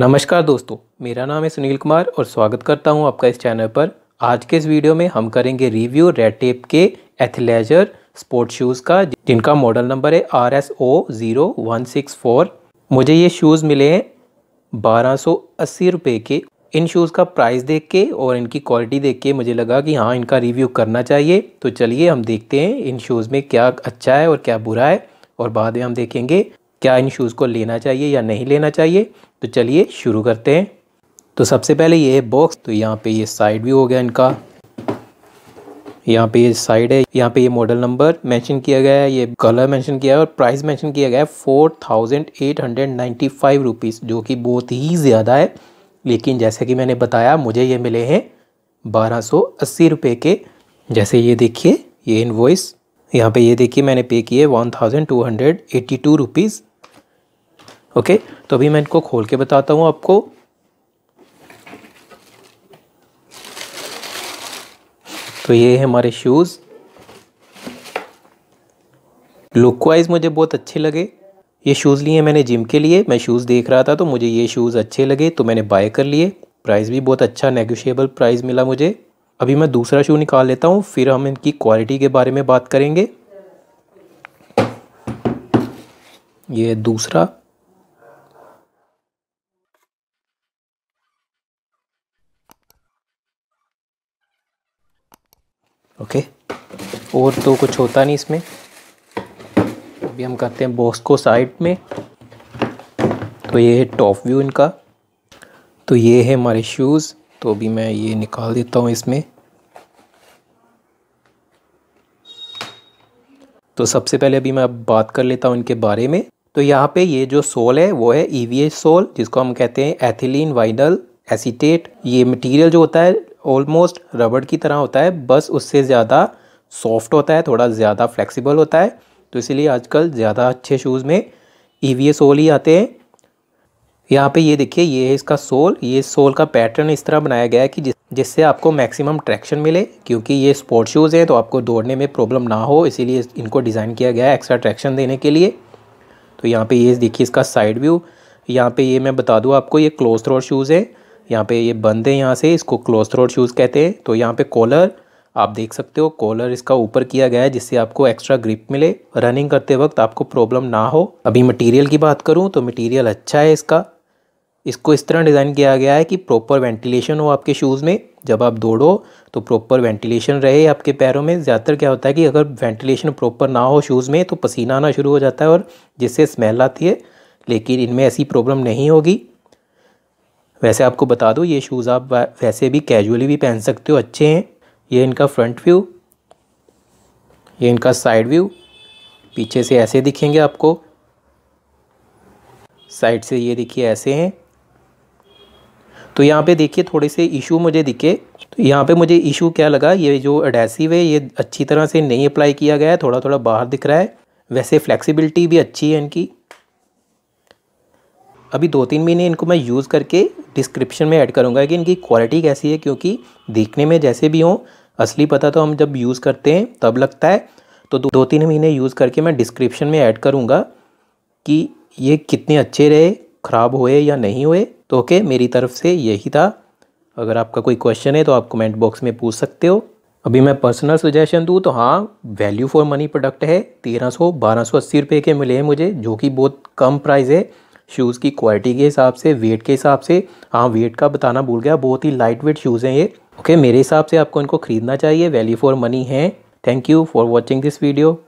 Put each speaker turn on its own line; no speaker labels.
नमस्कार दोस्तों मेरा नाम है सुनील कुमार और स्वागत करता हूं आपका इस चैनल पर आज के इस वीडियो में हम करेंगे रिव्यू रेड टेप के एथलेजर स्पोर्ट शूज़ का जिनका मॉडल नंबर है R S O zero one six four मुझे ये शूज़ मिले हैं बारह सौ अस्सी रुपये के इन शूज़ का प्राइस देख के और इनकी क्वालिटी देख के मुझे लगा कि हाँ इनका रिव्यू करना चाहिए तो चलिए हम देखते हैं इन शूज़ में क्या अच्छा है और क्या बुरा है और बाद में हम देखेंगे क्या इन शूज़ को लेना चाहिए या नहीं लेना चाहिए तो चलिए शुरू करते हैं तो सबसे पहले ये है बॉक्स तो यहाँ पे ये साइड भी हो गया इनका यहाँ पे ये साइड है यहाँ पे ये मॉडल नंबर मेंशन किया गया है ये कलर मेंशन किया है और प्राइस मेंशन किया गया है four thousand eight hundred ninety five rupees जो कि बहुत ही ज़्यादा है लेकिन जैसे कि मैंने बताया मुझे ये मिले हैं बारह सौ अस्सी रुपये के जैसे ये देखिए ये इन वॉइस यहाँ पर ये देखिए मैंने पे किए one thousand two hundred eighty two rupees okay तो अभी मैं इनको खोल के बताता हूँ आपको तो ये है हमारे शूज़ लुक वाइज मुझे बहुत अच्छे लगे ये शूज़ लिए मैंने जिम के लिए मैं शूज़ देख रहा था तो मुझे ये शूज़ अच्छे लगे तो मैंने बाय कर लिए प्राइस भी बहुत अच्छा नेगोशिएबल प्राइस मिला मुझे अभी मैं दूसरा शू निकाल लेता हूँ फिर हम इनकी क्वालिटी के बारे में बात करेंगे ये दूसरा ओके और तो कुछ होता नहीं इसमें अभी हम करते हैं बॉक्स को साइड में तो ये है टॉप व्यू इनका तो ये है हमारे शूज़ तो अभी मैं ये निकाल देता हूँ इसमें तो सबसे पहले अभी मैं बात कर लेता हूँ इनके बारे में तो यहाँ पे ये जो सोल है वो है ई e सोल जिसको हम कहते हैं एथिलीन वाइनल एसीटेट ये मटेरियल जो होता है ऑलमोस्ट रबड़ की तरह होता है बस उससे ज़्यादा सॉफ्ट होता है थोड़ा ज़्यादा फ्लेक्सिबल होता है तो इसीलिए आजकल ज़्यादा अच्छे शूज़ में ई e वी सोल ही आते हैं यहाँ पे ये देखिए ये है इसका सोल ये सोल का पैटर्न इस तरह बनाया गया है कि जिस जिससे आपको मैक्सिमम ट्रैक्शन मिले क्योंकि ये स्पोर्ट शूज़ हैं तो आपको दौड़ने में प्रॉब्लम ना हो इसीलिए इनको डिज़ाइन किया गया है एक्स्ट्रा ट्रैक्शन देने के लिए तो यहाँ पे ये देखिए इसका साइड व्यू यहाँ पे ये मैं बता दूँ आपको ये क्लोज थ्रोट शूज़ हैं यहाँ पे ये बंद है यहाँ से इसको क्लोज थ्रोड शूज़ कहते हैं तो यहाँ पे कॉलर आप देख सकते हो कॉलर इसका ऊपर किया गया है जिससे आपको एक्स्ट्रा ग्रिप मिले रनिंग करते वक्त आपको प्रॉब्लम ना हो अभी मटेरियल की बात करूँ तो मटेरियल अच्छा है इसका इसको इस तरह डिज़ाइन किया गया है कि प्रॉपर वेंटिलेशन हो आपके शूज़ में जब आप दौड़ो तो प्रॉपर वेंटिलेशन रहे आपके पैरों में ज़्यादातर क्या होता है कि अगर वेंटिलेशन प्रॉपर ना हो शूज़ में तो पसीना आना शुरू हो जाता है और जिससे स्मेल आती है लेकिन इनमें ऐसी प्रॉब्लम नहीं होगी वैसे आपको बता दो ये शूज़ आप वैसे भी कैजुअली भी पहन सकते हो अच्छे हैं ये इनका फ्रंट व्यू ये इनका साइड व्यू पीछे से ऐसे दिखेंगे आपको साइड से ये देखिए ऐसे हैं तो यहाँ पे देखिए थोड़े से इशू मुझे दिखे तो यहाँ पे मुझे इशू क्या लगा ये जो एडेसिव है ये अच्छी तरह से नहीं अप्लाई किया गया है थोड़ा थोड़ा बाहर दिख रहा है वैसे फ्लेक्सिबिलिटी भी अच्छी है इनकी अभी दो तीन महीने इनको मैं यूज़ करके डिस्क्रिप्शन में ऐड करूँगा कि इनकी क्वालिटी कैसी है क्योंकि देखने में जैसे भी हों असली पता तो हम जब यूज़ करते हैं तब लगता है तो दो तीन महीने यूज़ करके मैं डिस्क्रिप्शन में ऐड करूँगा कि ये कितने अच्छे रहे ख़राब हुए या नहीं हुए तो ओके मेरी तरफ से यही था अगर आपका कोई क्वेश्चन है तो आप कमेंट बॉक्स में पूछ सकते हो अभी मैं पर्सनल सजेशन दूँ तो हाँ वैल्यू फॉर मनी प्रोडक्ट है तेरह सौ बारह सौ अस्सी रुपये के मिले हैं मुझे जो कि बहुत कम प्राइस है शूज़ की क्वालिटी के हिसाब से वेट के हिसाब से हाँ वेट का बताना भूल गया बहुत ही लाइट वेट शूज़ हैं ये ओके मेरे हिसाब से आपको इनको ख़रीदना चाहिए वैल्यू फॉर मनी है thank you for watching this video